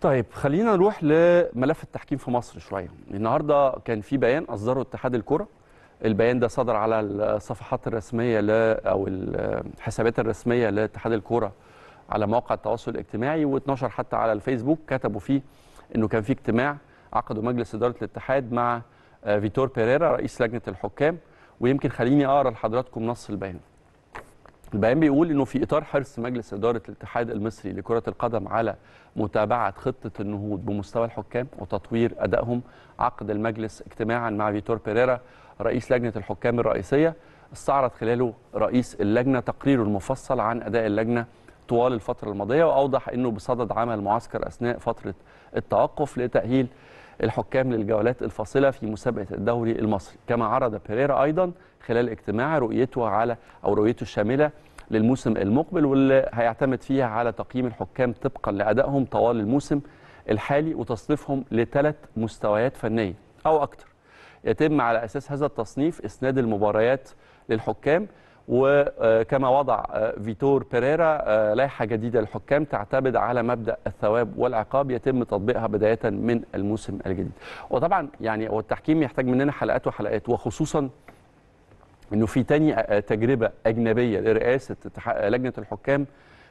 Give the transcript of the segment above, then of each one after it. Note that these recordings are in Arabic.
طيب خلينا نروح لملف التحكيم في مصر شويه النهارده كان في بيان اصدره اتحاد الكره البيان ده صدر على الصفحات الرسميه ل او الحسابات الرسميه لاتحاد الكره على مواقع التواصل الاجتماعي واتنشر حتى على الفيسبوك كتبوا فيه انه كان في اجتماع عقده مجلس اداره الاتحاد مع فيتور بيريرا رئيس لجنه الحكام ويمكن خليني اقرا لحضراتكم نص البيان البيان بيقول انه في اطار حرص مجلس اداره الاتحاد المصري لكره القدم على متابعه خطه النهوض بمستوى الحكام وتطوير ادائهم عقد المجلس اجتماعا مع فيتور بيريرا رئيس لجنه الحكام الرئيسيه استعرض خلاله رئيس اللجنه تقريره المفصل عن اداء اللجنه طوال الفتره الماضيه واوضح انه بصدد عمل معسكر اثناء فتره التوقف لتاهيل الحكام للجولات الفاصلة في مسابقة الدوري المصري كما عرض بيريرا أيضا خلال اجتماع رؤيته على أو رؤيته الشاملة للموسم المقبل واللي هيعتمد فيها على تقييم الحكام طبقا لأدائهم طوال الموسم الحالي وتصنيفهم لثلاث مستويات فنية أو أكثر يتم على أساس هذا التصنيف إسناد المباريات للحكام وكما وضع آه، فيتور بيريرا آه، لائحة جديدة للحكام تعتمد على مبدأ الثواب والعقاب يتم تطبيقها بداية من الموسم الجديد وطبعا يعني هو التحكيم يحتاج مننا حلقات وحلقات وخصوصا انه في تاني آه، تجربه اجنبيه لرئاسه لجنه الحكام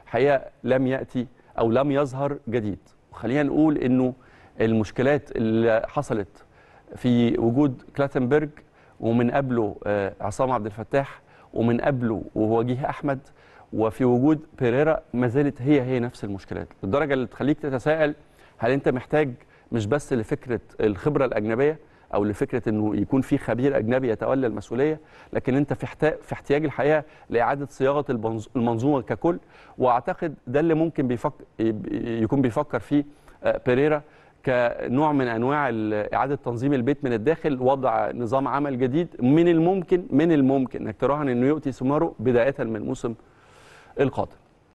حقيقه لم ياتي او لم يظهر جديد وخلينا نقول انه المشكلات اللي حصلت في وجود كلاتنبرج ومن قبله عصام عبد الفتاح ومن قبله وهو جه احمد وفي وجود بيريرا ما زالت هي هي نفس المشكلات للدرجه اللي تخليك تتساءل هل انت محتاج مش بس لفكره الخبره الاجنبيه او لفكره انه يكون في خبير اجنبي يتولى المسؤوليه لكن انت في في احتياج الحقيقه لاعاده صياغه المنظومه ككل واعتقد ده اللي ممكن بيفكر يكون بيفكر فيه آه، بيريرا كنوع من انواع اعاده تنظيم البيت من الداخل وضع نظام عمل جديد من الممكن من الممكن انك تراهن انه يؤتي ثماره بدايه من الموسم القادم